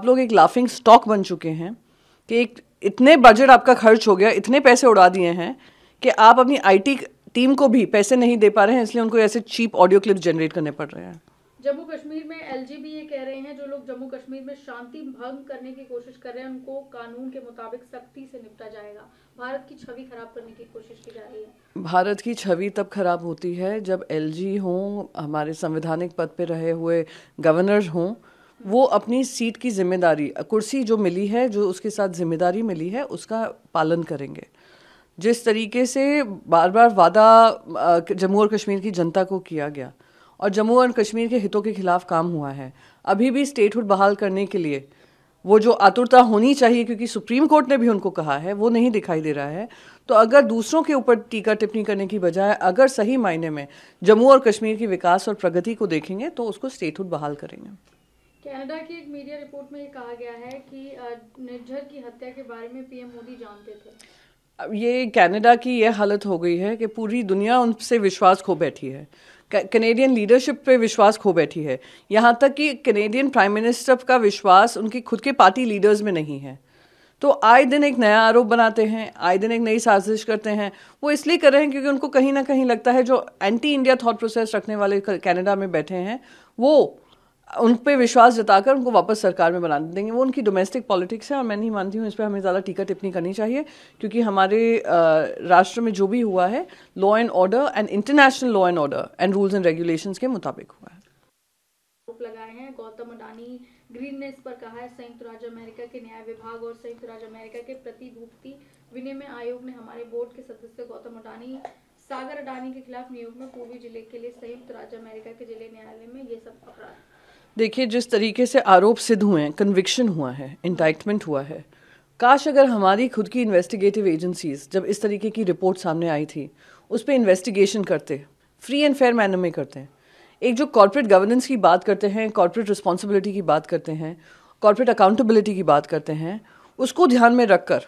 आप लोग एक लाफिंग स्टॉक बन चुके हैं कि एक इतने बजट आपका खर्च हो गया इतने पैसे उड़ा दिए हैं कि आप अपनी आईटी टीम को भी पैसे नहीं दे पा रहे हैं इसलिए उनको ऐसे चीप ऑडियो क्लिप जनरेट करने पड़ रहे हैं जम्मू कश्मीर में एल भी ये कह रहे हैं जो लोग जम्मू कश्मीर में शांति भंग करने की कोशिश कर रहे हैं उनको कानून के मुताबिक सख्ती से निपटा जाएगा भारत की छवि खराब करने की कोशिश की जा रही है भारत की छवि तब खराब होती है जब एल हों हमारे संवैधानिक पद पर रहे हुए गवर्नर हों वो अपनी सीट की जिम्मेदारी कुर्सी जो मिली है जो उसके साथ जिम्मेदारी मिली है उसका पालन करेंगे जिस तरीके से बार बार वादा जम्मू और कश्मीर की जनता को किया गया और जम्मू और कश्मीर के हितों के खिलाफ काम हुआ है अभी भी स्टेटहुड बहाल करने के लिए वो जो आतुरता होनी चाहिए क्योंकि सुप्रीम कोर्ट ने भी उनको कहा है वो नहीं दिखाई दे रहा है तो अगर दूसरों के ऊपर टीका टिप्पणी करने की बजाय अगर सही मायने में जम्मू और कश्मीर की विकास और प्रगति को देखेंगे तो उसको स्टेटहुड बहाल करेंगे कनाडा की एक मीडिया रिपोर्ट में ये कहा गया है कि निर्झर की हत्या के बारे में पीएम मोदी जानते थे अब ये कनाडा की ये हालत हो गई है कि पूरी दुनिया उनसे विश्वास खो बैठी है कनेडियन लीडरशिप पे विश्वास खो बैठी है यहाँ तक कि कनेडियन प्राइम मिनिस्टर का विश्वास उनकी खुद के पार्टी लीडर्स में नहीं है तो आए दिन एक नया आरोप बनाते हैं आए दिन एक नई साजिश करते हैं वो इसलिए कर रहे हैं क्योंकि उनको कहीं ना कहीं लगता है जो एंटी इंडिया थॉट प्रोसेस रखने वाले कनाडा में बैठे हैं वो उन पर विश्वास जताकर उनको वापस सरकार में बना देंगे वो उनकी डोमेस्टिक पॉलिटिक्स है और मैं नहीं मानती हूँ इस पर हमें ज़्यादा टीका टिप्पणी करनी चाहिए क्योंकि हमारे राष्ट्र में जो भी हुआ है law and order and international law and order and rules and regulation के मुताबिक हुआ है लगाए हैं गौतम अडानी ग्रीन ने इस पर कहा है संयुक्त राज्य अमेरिका के न्याय विभाग और संयुक्त राज्य अमेरिका के प्रतिभूति विनिमय आयोग ने हमारे बोर्ड के सदस्य गौतम अडानी सागर अडानी के खिलाफ नियोग में पूर्वी जिले के लिए संयुक्त राज्य अमेरिका के जिले न्यायालय में ये सब अपराध देखिए जिस तरीके से आरोप सिद्ध हुए हैं कन्विक्शन हुआ है इंटाइटमेंट हुआ है काश अगर हमारी खुद की इन्वेस्टिगेटिव एजेंसीज जब इस तरीके की रिपोर्ट सामने आई थी उस पर इन्वेस्टिगेशन करते फ्री एंड फेयर मैनर में करते हैं एक जो कॉरपोरेट गवर्नेंस की बात करते हैं कॉरपोरेट रिस्पॉन्सिबिलिटी की बात करते हैं कॉरपोरेट अकाउंटेबिलिटी की बात करते हैं उसको ध्यान में रखकर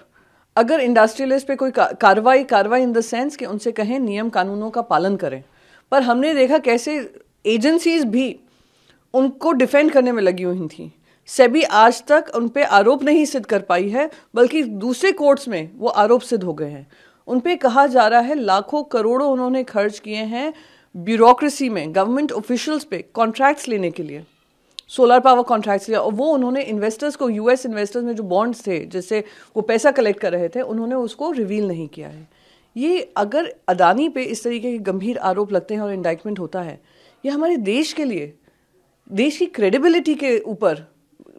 अगर इंडस्ट्रियलिस्ट पे कोई कार्रवाई कार्रवाई इन द सेंस कि उनसे कहें नियम कानूनों का पालन करें पर हमने देखा कैसे एजेंसीज भी उनको डिफेंड करने में लगी हुई थी सेबी आज तक उन पर आरोप नहीं सिद्ध कर पाई है बल्कि दूसरे कोर्ट्स में वो आरोप सिद्ध हो गए हैं उन पर कहा जा रहा है लाखों करोड़ों उन्होंने खर्च किए हैं ब्यूरोक्रेसी में गवर्नमेंट ऑफिशियल्स पे कॉन्ट्रैक्ट्स लेने के लिए सोलर पावर कॉन्ट्रैक्ट्स लिया और वो उन्होंने इन्वेस्टर्स को यूएस इन्वेस्टर्स में जो बॉन्ड्स थे जिससे वो पैसा कलेक्ट कर रहे थे उन्होंने उसको रिवील नहीं किया है ये अगर अदानी पे इस तरीके के गंभीर आरोप लगते हैं और इंडाइटमेंट होता है ये हमारे देश के लिए देश की क्रेडिबिलिटी के ऊपर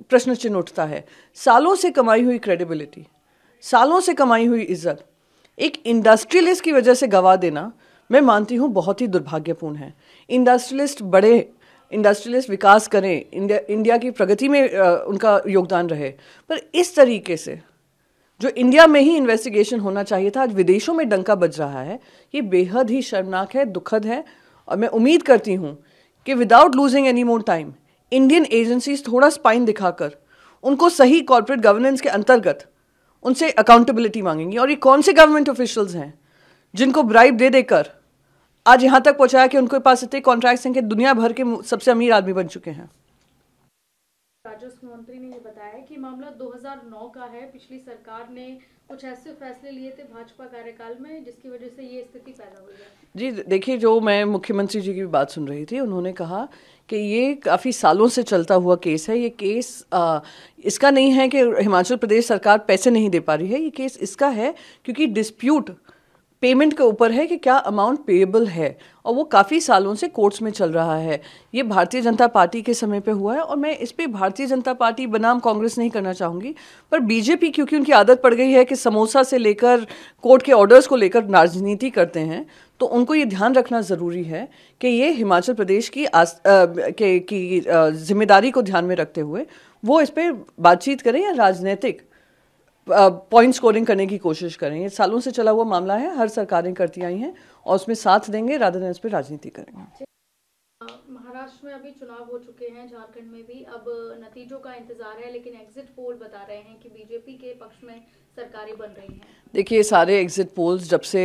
प्रश्न चिन्ह उठता है सालों से कमाई हुई क्रेडिबिलिटी सालों से कमाई हुई इज्जत एक इंडस्ट्रियलिस्ट की वजह से गवा देना मैं मानती हूँ बहुत ही दुर्भाग्यपूर्ण है इंडस्ट्रियलिस्ट बड़े इंडस्ट्रियलिस्ट विकास करें इंडिया इंडिया की प्रगति में आ, उनका योगदान रहे पर इस तरीके से जो इंडिया में ही इन्वेस्टिगेशन होना चाहिए था आज विदेशों में डंका बज रहा है ये बेहद ही शर्मनाक है दुखद है और मैं उम्मीद करती हूँ कि without losing any more time Indian agencies थोड़ा स्पाइन दिखाकर उनको सही कॉरपोरेट गवर्नेंस के अंतर्गत उनसे अकाउंटेबिलिटी मांगेंगी और ये कौन से गवर्नमेंट ऑफिशियल्स हैं जिनको ब्राइब दे देकर आज यहाँ तक पहुँचाया कि उनके पास इतने कॉन्ट्रैक्ट्स हैं कि दुनिया भर के सबसे अमीर आदमी बन चुके हैं राजस्व मंत्री ने ये बताया कि मामला 2009 का है पिछली सरकार ने कुछ ऐसे फैसले लिए थे भाजपा कार्यकाल में जिसकी वजह से ये स्थिति पैदा हुई है जी देखिए जो मैं मुख्यमंत्री जी की बात सुन रही थी उन्होंने कहा कि ये काफ़ी सालों से चलता हुआ केस है ये केस आ, इसका नहीं है कि हिमाचल प्रदेश सरकार पैसे नहीं दे पा रही है ये केस इसका है क्योंकि डिस्प्यूट पेमेंट के ऊपर है कि क्या अमाउंट पेएबल है और वो काफ़ी सालों से कोर्ट्स में चल रहा है ये भारतीय जनता पार्टी के समय पे हुआ है और मैं इस पर भारतीय जनता पार्टी बनाम कांग्रेस नहीं करना चाहूँगी पर बीजेपी क्योंकि उनकी आदत पड़ गई है कि समोसा से लेकर कोर्ट के ऑर्डर्स को लेकर राजनीति करते हैं तो उनको ये ध्यान रखना ज़रूरी है कि ये हिमाचल प्रदेश की आस, आ, के, की जिम्मेदारी को ध्यान में रखते हुए वो इस पर बातचीत करें या राजनीतिक पॉइंट स्कोरिंग करने की कोशिश करें ये सालों से चला हुआ मामला है हर सरकारें करती आई हैं और उसमें साथ देंगे राधा ने उस पर राजनीति करेंगे महाराष्ट्र में अभी चुनाव हो चुके हैं झारखंड में भी अब नतीजों का इंतजार है लेकिन एग्जिट पोल बता रहे हैं कि बीजेपी के पक्ष में सरकारें बन रही हैं देखिए सारे एग्जिट पोल्स जब से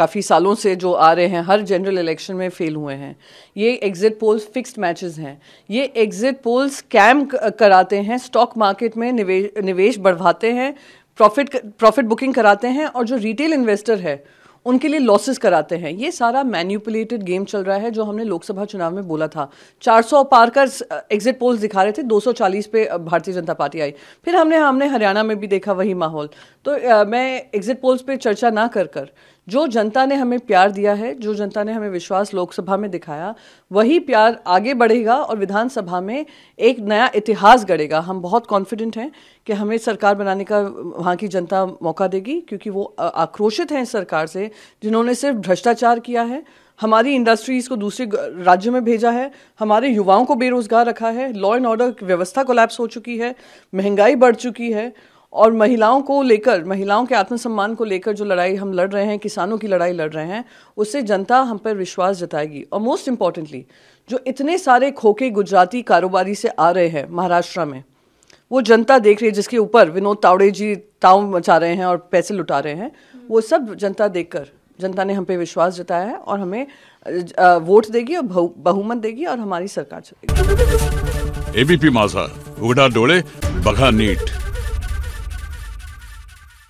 काफ़ी सालों से जो आ रहे हैं हर जनरल इलेक्शन में फेल हुए हैं ये एग्जिट पोल्स फिक्स्ड मैचेस हैं ये एग्जिट पोल्स स्कैम कराते हैं स्टॉक मार्केट में निवेश निवेश बढ़वाते हैं प्रॉफिट प्रॉफिट बुकिंग कराते हैं और जो रिटेल इन्वेस्टर है उनके लिए लॉसेस कराते हैं ये सारा मैन्यूपुलेटेड गेम चल रहा है जो हमने लोकसभा चुनाव में बोला था 400 पार कर एग्जिट पोल्स दिखा रहे थे 240 पे भारतीय जनता पार्टी आई फिर हमने हमने हरियाणा में भी देखा वही माहौल तो आ, मैं एग्जिट पोल्स पे चर्चा ना कर कर जो जनता ने हमें प्यार दिया है जो जनता ने हमें विश्वास लोकसभा में दिखाया वही प्यार आगे बढ़ेगा और विधानसभा में एक नया इतिहास गढ़ेगा हम बहुत कॉन्फिडेंट हैं कि हमें सरकार बनाने का वहाँ की जनता मौका देगी क्योंकि वो आक्रोशित हैं इस सरकार से जिन्होंने सिर्फ भ्रष्टाचार किया है हमारी इंडस्ट्रीज़ को दूसरे राज्यों में भेजा है हमारे युवाओं को बेरोज़गार रखा है लॉ एंड ऑर्डर व्यवस्था कोलैप्स हो चुकी है महंगाई बढ़ चुकी है और महिलाओं को लेकर महिलाओं के आत्मसम्मान को लेकर जो लड़ाई हम लड़ रहे हैं किसानों की लड़ाई लड़ रहे हैं उससे जनता हम पर विश्वास जताएगी और मोस्ट इम्पॉर्टेंटली जो इतने सारे खोखे गुजराती कारोबारी से आ रहे हैं महाराष्ट्र में वो जनता देख रही है जिसके ऊपर विनोद तावड़े जी ताव मचा रहे हैं और पैसे लुटा रहे हैं वो सब जनता देखकर जनता ने हम पे विश्वास जताया है और हमें वोट देगी और बहुमत देगी और हमारी सरकार चलेगी एबीपी माझा उगड़ा डोले बघा नीट